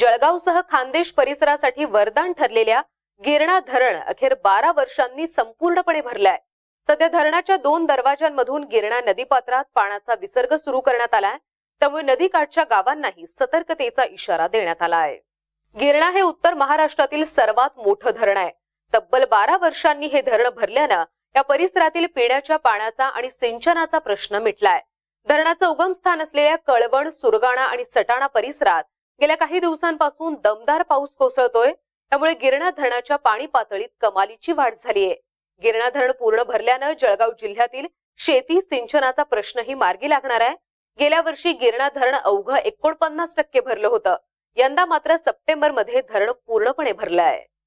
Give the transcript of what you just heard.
जळगावसह खानदेश परिसरासाठी वरदान ठरलेल्या गिरणा धरण अखेर बारा वर्षांनी संपूर्णपणे भरलं आहे सध्या धरणाच्या दोन दरवाजांमधून गिरणा नदीपात्रात पाण्याचा विसर्ग सुरू करण्यात आलाय त्यामुळे नदीकाठच्या गावांनाही सतर्कतेचा इशारा देण्यात आला आहे गिरणा हे उत्तर महाराष्ट्रातील सर्वात मोठं धरण आहे तब्बल बारा वर्षांनी हे धरण भरल्यानं या परिसरातील पिण्याच्या पाण्याचा आणि सिंचनाचा प्रश्न मिटलाय धरणाचं उगमस्थान असलेल्या कळवण सुरगाणा आणि सटाणा परिसरात गेल्या काही दिवसांपासून दमदार पाऊस कोसळतोय त्यामुळे गिरणा धरणाच्या पाणी पातळीत कमालीची वाढ झाली आहे गिरणा धरण पूर्ण भरल्यानं जळगाव जिल्ह्यातील शेती सिंचनाचा प्रश्नही मार्गी लागणार आहे गेल्या वर्षी गिरणा धरण अवघं एकोणपन्नास टक्के भरलं होतं यंदा मात्र सप्टेंबरमध्ये धरण पूर्णपणे भरलं आहे